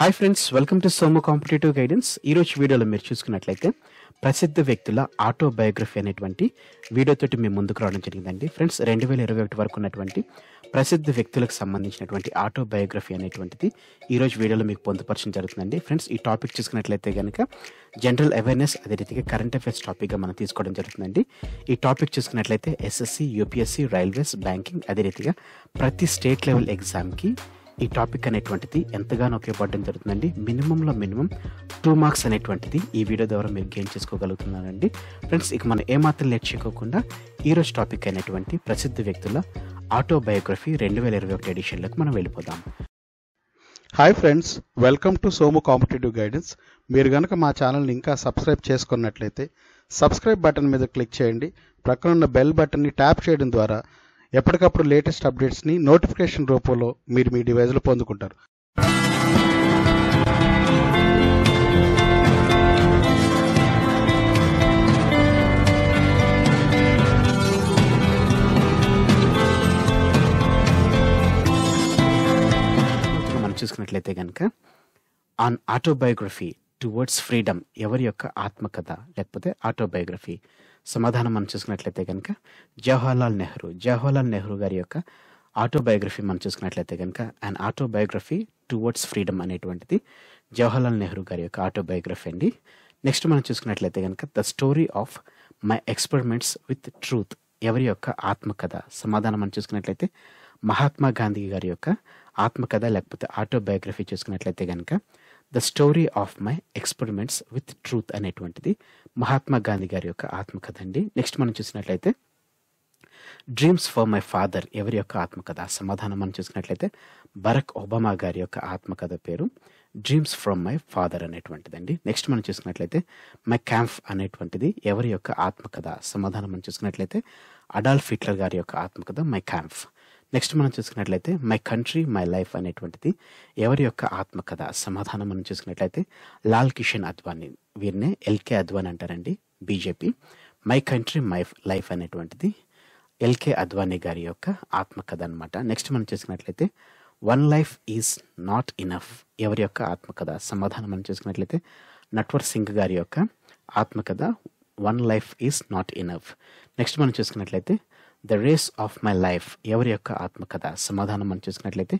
hi friends welcome to Somu competitive guidance ఈ రోజు వీడియోలో మీరు చూసుకున్నట్లయితే ప్రసిద్ధ వ్యక్తుల ఆటోబయోగ్రఫీ అనేటువంటి వీడియోతోటి మేము ముందుకు రావడం జరిగిందండి ఫ్రెండ్స్ రెండు వేల ఇరవై ఒకటి వరకు ఉన్నటువంటి ప్రసిద్ధ వ్యక్తులకు సంబంధించినటువంటి ఆటోబయోగ్రఫీ అనేటువంటిది ఈరోజు వీడియోలో మీకు పొందుపరచడం జరుగుతుందండి ఫ్రెండ్స్ ఈ టాపిక్ చూసుకున్నట్లయితే కనుక జనరల్ అవేర్నెస్ అదే రీతిగా కరెంట్ అఫైర్స్ టాపిక్గా మనం తీసుకోవడం జరుగుతుందండి ఈ టాపిక్ చూసుకున్నట్లయితే ఎస్ఎస్సి యూపీఎస్సి రైల్వేస్ బ్యాంకింగ్ అదే రీతిగా ప్రతి స్టేట్ లెవెల్ ఎగ్జామ్కి ఈ టాపిక్ అనేటువంటిది ఎంతగానో ఉపయోగపడడం జరుగుతుందండి మినిమంలో మినిమం టూ మార్క్స్ అనేటువంటిది ఈ వీడియో ద్వారా మీరు గెయిన్ చేసుకోగలుగుతున్నారండి ఫ్రెండ్స్ ఇక మనం ఏమాత్రం లేట్ చేయకోకుండా ఈరోజు టాపిక్ అయినటువంటి ప్రసిద్ధ వ్యక్తుల ఆటోబయోగ్రఫీ రెండు వేల ఇరవై ఒకటి ఎడిషన్లకు మనం వెళ్ళిపోదాం hi friends welcome to Somu competitive guidance మీరు కనుక మా ఛానల్ని ఇంకా సబ్స్క్రైబ్ చేసుకున్నట్లయితే సబ్స్క్రైబ్ బటన్ మీద క్లిక్ చేయండి ప్రక్కనున్న బెల్ బటన్ని ట్యాప్ చేయడం ద్వారా ఎప్పటికప్పుడు లేటెస్ట్ అప్డేట్స్ని నోటిఫికేషన్ రూపంలో మీరు మీ లో పొందుకుంటారు మనం చూసుకున్నట్లయితే కనుక ఆన్ ఆటోబయోగ్రఫీ టువర్డ్స్ ఫ్రీడమ్ ఎవరి యొక్క ఆత్మకథ లేకపోతే ఆటోబయోగ్రఫీ సమాధానం మనం చూసుకున్నట్లయితే కనుక జవహర్లాల్ నెహ్రూ జవహర్లాల్ నెహ్రూ గారి యొక్క ఆటోబయోగ్రఫీ మనం చూసుకున్నట్లయితే కనుక అండ్ ఆటోబయోగ్రఫీ టువర్డ్స్ ఫ్రీడమ్ అనేటువంటిది జవహర్లాల్ నెహ్రూ గారి యొక్క ఆటోబయోగ్రఫీ అండి నెక్స్ట్ మనం చూసుకున్నట్లయితే కనుక the story of my experiments with truth ఎవరి యొక్క ఆత్మకథ సమాధానం మనం చూసుకున్నట్లయితే మహాత్మా గాంధీ గారి యొక్క ఆత్మకథ లేకపోతే ఆటోబయోగ్రఫీ చూసుకున్నట్లయితే కనుక the story of my experiments with truth అనేటువంటిది మహాత్మా గాంధీ గారి యొక్క ఆత్మకథ అండి నెక్స్ట్ మనం చూసినట్లయితే డ్రీమ్స్ ఫర్ మై ఫాదర్ ఎవరి యొక్క ఆత్మకథ సమాధానం మనం చూసినట్లయితే బరక్ ఒబామా గారి యొక్క ఆత్మకథ పేరు డ్రీమ్స్ ఫ్రమ్ మై ఫాదర్ అనేటువంటిదండి నెక్స్ట్ మనం చూసుకున్నట్లయితే మై క్యాంఫ్ అనేటువంటిది ఎవరి యొక్క ఆత్మకథ సమాధానం మనం చూసుకున్నట్లయితే అడాల్ఫ్ హిట్లర్ గారి యొక్క ఆత్మకథ మై క్యాంఫ్ నెక్స్ట్ మనం చూసుకున్నట్లయితే మై కంట్రీ మై లైఫ్ అనేటువంటిది ఎవరి యొక్క ఆత్మకథ సమాధానం మనం చూసుకున్నట్లయితే లాల్ కిషన్ అద్వానీ వీరినే ఎల్కే అద్వానీ అంటారండి BJP my country my life అనేటువంటిది ఎల్కే అద్వానీ గారి యొక్క ఆత్మకథ అనమాట నెక్స్ట్ మనం చూసుకున్నట్లయితే one life is not enough ఎవరి యొక్క ఆత్మకథ సమాధానం మనం చూసుకున్నట్లయితే నట్వర్ సింగ్ గారి యొక్క ఆత్మకథ one life is not enough next మనం చూసుకున్నట్లయితే the race of my life ఎవరి యొక్క ఆత్మకథ సమాధానం మనం చూసుకున్నట్లయితే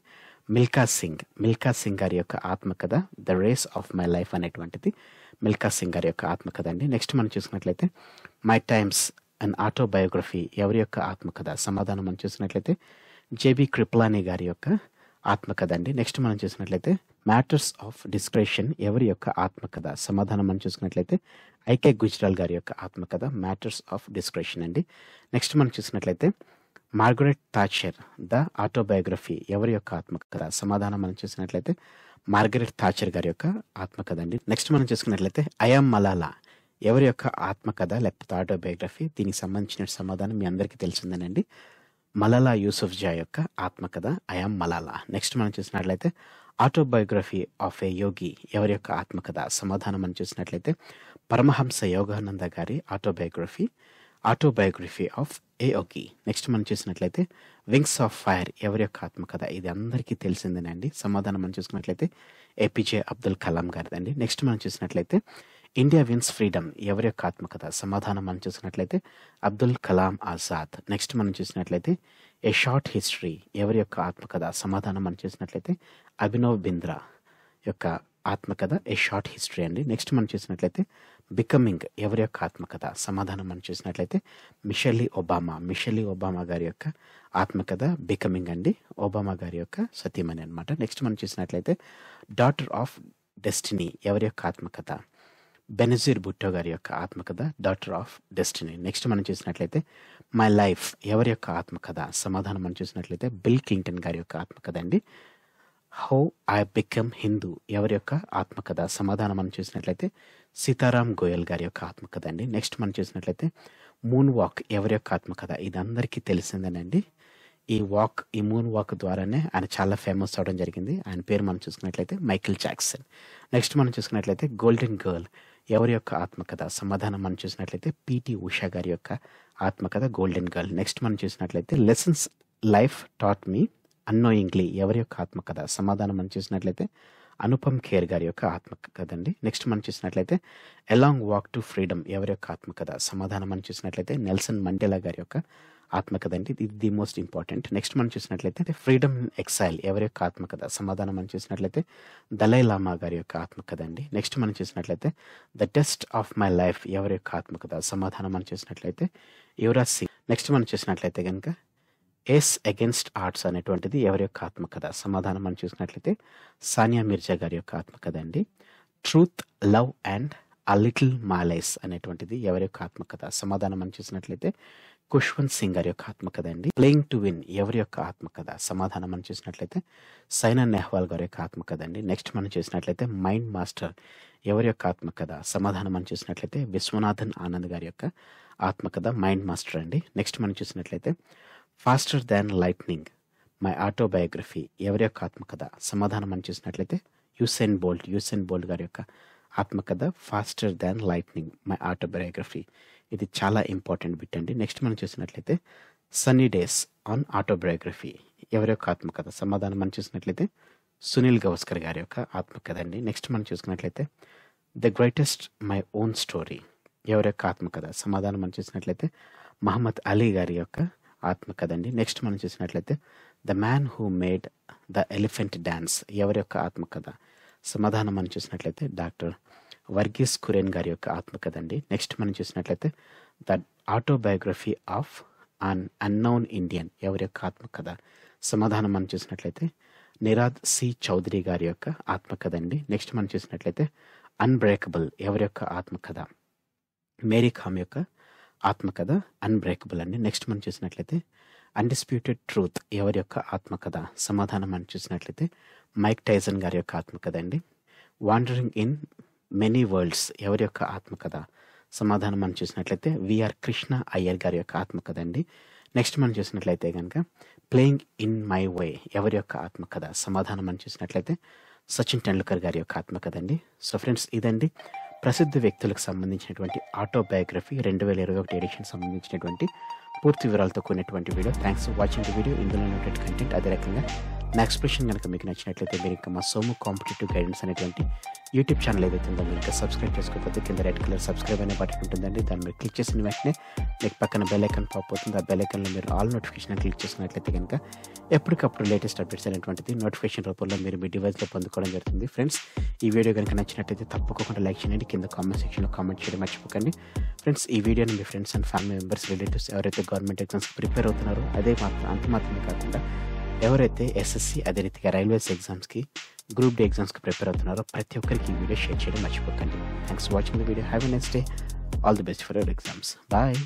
మిల్కా సింగ్ మిల్కా సింగ్ గారి యొక్క ఆత్మకథ the race of my life అనేటువంటిది మిల్కా సింగ్ గారి యొక్క ఆత్మకథ అండి నెక్స్ట్ మనం చూసుకున్నట్లయితే మై టైమ్స్ అండ్ ఆటోబయోగ్రఫీ ఎవరి యొక్క ఆత్మకథ సమాధానం మనం చూసినట్లయితే జేబీ క్రిప్లానీ గారి యొక్క ఆత్మకథ అండి నెక్స్ట్ మనం చూసినట్లయితే మ్యాటర్స్ ఆఫ్ డిస్క్రేషన్ ఎవరి యొక్క ఆత్మకథ సమాధానం మనం చూసుకున్నట్లయితే ఐకే గుజ్రాల్ గారి యొక్క ఆత్మకథ మ్యాటర్స్ ఆఫ్ డిస్క్రేషన్ అండి నెక్స్ట్ మనం చూసినట్లయితే మార్గరెట్ థాచర్ ద ఆటోబయోగ్రఫీ ఎవరి యొక్క ఆత్మకథ సమాధానం మనం చూసినట్లయితే మార్గరెట్ థాచర్ గారి యొక్క ఆత్మకథ అండి నెక్స్ట్ మనం చూసుకున్నట్లయితే ఐఎమ్ మలాలా ఎవరి యొక్క ఆత్మకథ లేకపోతే ఆటోబయోగ్రఫీ దీనికి సంబంధించిన సమాధానం మీ అందరికీ తెలిసిందేనండి మలాలా యూసుఫ్ జా యొక్క ఆత్మకథ ఐఆమ్ మలాలా నెక్స్ట్ మనం చూసినట్లయితే ఆటోబయోగ్రఫీ ఆఫ్ ఏ యోగి ఎవరి యొక్క ఆత్మకథ సమాధానం మనం చూసినట్లయితే పరమహంస యోగానంద గారి autobiography autobiography of a yogi next మనం చూసినట్లయితే వింగ్స్ ఆఫ్ ఫైర్ ఎవరి యొక్క ఆత్మకథ ఇది అందరికీ తెలిసిందేనండి సమాధానం మనం చూసుకున్నట్లయితే ఏపీజే అబ్దుల్ కలాం గారిదండి నెక్స్ట్ మనం చూసినట్లయితే ఇండియా విన్స్ ఫ్రీడమ్ ఎవరి యొక్క ఆత్మకథ సమాధానం మనం చూసినట్లయితే అబ్దుల్ కలాం ఆజాద్ నెక్స్ట్ మనం చూసినట్లయితే ఏ షార్ట్ హిస్టరీ ఎవరి యొక్క ఆత్మకథ సమాధానం మనం చూసినట్లయితే అభినవ్ బింద్రా యొక్క ఆత్మకథ ఏ షార్ట్ హిస్టరీ అండి నెక్స్ట్ మనం చూసినట్లయితే బికమింగ్ ఎవరి యొక్క ఆత్మకథ సమాధానం మనం చూసినట్లయితే మిషలీ ఒబామా మిషలీ ఒబామా గారి యొక్క ఆత్మకథ బికమింగ్ అండి ఒబామా గారి యొక్క సతీమణి అనమాట నెక్స్ట్ మనం చూసినట్లయితే డాటర్ ఆఫ్ డెస్టినీ ఎవరి యొక్క ఆత్మకథ బెనజీర్ భుట్టో గారి యొక్క ఆత్మకథ డాక్టర్ ఆఫ్ డెస్టినీ నెక్స్ట్ మనం చూసినట్లయితే మై లైఫ్ ఎవరి యొక్క ఆత్మకథ సమాధానం మనం చూసినట్లయితే బిల్ క్లింటన్ గారి యొక్క ఆత్మకథ అండి హౌ ఐ బికమ్ హిందూ ఎవరి యొక్క ఆత్మకథ సమాధానం మనం చూసినట్లయితే సీతారాం గోయల్ గారి యొక్క ఆత్మకథ అండి నెక్స్ట్ మనం చూసినట్లయితే మూన్ వాక్ ఎవరి యొక్క ఆత్మకథ ఇది అందరికీ తెలిసిందేనండి ఈ వాక్ ఈ మూన్ వాక్ ద్వారానే ఆయన చాలా ఫేమస్ అవడం జరిగింది ఆయన పేరు మనం చూసుకున్నట్లయితే మైకిల్ జాక్సన్ నెక్స్ట్ మనం చూసుకున్నట్లయితే గోల్డెన్ గర్ల్ ఎవరి యొక్క ఆత్మకథ సమాధానం మనం చూసినట్లయితే పిటి ఉషా గారి యొక్క ఆత్మకథ గోల్డెన్ గర్ల్ నెక్స్ట్ మనం చూసినట్లయితే lessons life taught me unknowingly ఎవరి యొక్క ఆత్మకథ సమాధానం మనం చూసినట్లయితే అనుపమ్ ఖేర్ గారి యొక్క ఆత్మకథ అండి నెక్స్ట్ మనం చూసినట్లయితే ఎలాంగ్ వాక్ టు ఫ్రీడమ్ ఎవరి యొక్క ఆత్మకథ సమాధానం మనం చూసినట్లయితే నెల్సన్ మండేలా గారి యొక్క ఆత్మ కథ ఇది ది మోస్ట్ ఇంపార్టెంట్ నెక్స్ట్ మనం చూసినట్లయితే అంటే ఫ్రీడమ్ ఎక్సైల్ ఎవరి యొక్క ఆత్మకథ సమాధానం మనం చూసినట్లయితే దలై లామా గారి యొక్క ఆత్మకథ అండి నెక్స్ట్ మనం చూసినట్లయితే the test of my life ఎవరి యొక్క ఆత్మకథ సమాధానం మనం చూసినట్లయితే యువరాజ్ సింగ్ నెక్స్ట్ మనం చూసినట్లయితే కనుక ఎస్ అగెన్స్ట్ ఆర్ట్స్ అనేటువంటిది ఎవరి యొక్క ఆత్మకథ సమాధానం మనం చూసినట్లయితే సానియా మిర్జా గారి యొక్క ఆత్మకథ అండి truth love and a little malice అనేటువంటిది ఎవరి యొక్క ఆత్మకథ సమాధానం మనం చూసినట్లయితే కుష్వంత్ సింగ్ గారి యొక్క ఆత్మకథ అండి ప్లేయింగ్ టు విన్ ఎవరి యొక్క ఆత్మకథ సమాధానం మనం చూసినట్లయితే సైనా నెహ్వాల్ గారి యొక్క ఆత్మకథ అండి నెక్స్ట్ మనం చూసినట్లయితే మైండ్ మాస్టర్ ఎవరి యొక్క ఆత్మకథ సమాధానం మనం చూసినట్లయితే విశ్వనాథన్ ఆనంద్ గారి యొక్క ఆత్మకథ మైండ్ మాస్టర్ అండి నెక్స్ట్ మనం చూసినట్లయితే faster than lightning my autobiography ఎవరి యొక్క ఆత్మకథ సమాధానం మనం చూసినట్లయితే యూసెన్ బోల్ట్ యూసెన్ బోల్ట్ గారి యొక్క ఆత్మకథ faster than lightning my autobiography ఇది చాలా ఇంపార్టెంట్ బిట్ అండి నెక్స్ట్ మనం చూసినట్లయితే సన్నీ డేస్ ఆన్ ఆటోబయోగ్రఫీ ఎవరి యొక్క ఆత్మకథ సమాధానం మనం చూసినట్లయితే సునీల్ గవస్కర్ గారి యొక్క ఆత్మకథ అండి నెక్స్ట్ మనం చూసుకున్నట్లయితే the greatest my own story ఎవరి యొక్క ఆత్మకథ సమాధానం మనం చూసినట్లయితే మహమ్మద్ అలీ గారి యొక్క ఆత్మకథ అండి నెక్స్ట్ మనం చూసినట్లయితే the man who made the elephant dance ఎవరి యొక్క ఆత్మకథ సమాధానం మనం చూసినట్లయితే డాక్టర్ వర్గీస్ కురేన్ గారి యొక్క ఆత్మకథ అండి నెక్స్ట్ మనం చూసినట్లయితే the autobiography of an unknown Indian ఎవరి యొక్క ఆత్మకథ సమాధానం మనం చూసినట్లయితే నిరాద్ సి చౌదరి గారి యొక్క ఆత్మకథ అండి నెక్స్ట్ మనం చూసినట్లయితే అన్బ్రేకబుల్ ఎవరి యొక్క ఆత్మకథ మేరీ ఖామ్ యొక్క ఆత్మకథ అన్బ్రేకబుల్ అండి నెక్స్ట్ మనం చూసినట్లయితే అన్డిస్ప్యూటెడ్ ట్రూత్ ఎవరి యొక్క ఆత్మకథ సమాధానం మనం చూసినట్లయితే మైక్ టైజన్ గారి యొక్క ఆత్మకథ అండి వాండరింగ్ ఇన్ మెనీ వరల్డ్స్ ఎవరి యొక్క ఆత్మకథ సమాధానం మనం చూసినట్లయితే విఆర్ కృష్ణ అయ్యర్ గారి యొక్క ఆత్మకథ అండి నెక్స్ట్ మనం చూసినట్లయితే కనుక ప్లేయింగ్ ఇన్ మై వే ఎవరి యొక్క ఆత్మకథ సమాధానం మనం చూసినట్లయితే సచిన్ టెండూల్కర్ గారి యొక్క ఆత్మకథ అండి సో ఫ్రెండ్స్ ఇదండి ప్రసిద్ధ వ్యక్తులకు సంబంధించినటువంటి ఆటోబయోగ్రఫీ రెండు వేల ఇరవై ఒకటి ఎడిషన్ సంబంధించినటువంటి పూర్తి వివరాలతో కూడినటువంటి video thanks for watching the video ఇందులో ఉన్నటువంటి కంటెంట్ అదే రకంగా నా ఎక్స్ప్రెషన్ కనుక మీకు నచ్చినట్లయితే మీరు ఇంకా మా సోము కాంపిటేటివ్ గైడెన్స్ అనేటువంటి యూట్యూబ్ ఛానల్ ఏదైతే ఉందో మీరు సబ్స్క్రైబ్ చేసుకోకపోతే కింద రెడ్ కలర్ సబ్స్క్రైబ్ అనే బటన్ ఉంటుందండి దాన్ని మీరు క్లిక్ చేసిన వెంటనే మీకు పక్కన బెల్ ఐకాన్ పాప్ అవుతుంది ఆ బెల్ మీరు ఆల్ నోటిఫికేషన్ క్లిక్ చేసినట్లయితే కనుక ఎప్పటికప్పుడు లేటెస్ట్ అప్డేట్స్ అనేటువంటిది నోటిఫికేషన్ రూపంలో మీరు మీ డివైస్లో పొందుకోవడం జరుగుతుంది ఫ్రెండ్స్ ఈ వీడియో కనుక నచ్చినట్లయితే తప్పకుండా లైక్ చేయండి కింద కామెంట్ సెక్షన్లో కామెంట్ చేయడం మర్చిపోకండి ఫ్రెండ్స్ ఈ వీడియోని మీ friends and family members relatives ఎవరైతే గవర్నమెంట్ ఎగ్జామ్స్ ప్రిపేర్ అవుతున్నారో అదే మాత్రం అంత మాత్రమే కాకుండా ఎవరైతే ఎస్ఎస్సి అదే రీతిగా రైల్వేస్ ఎగ్జామ్స్కి గ్రూప్ డి ఎగ్జామ్స్కి ప్రిపేర్ అవుతున్నారో ప్రతి ఒక్కరికి ఈ వీడియో షేర్ చేయడం మర్చిపోకండి thanks watching the video have a next day all the best for your exams bye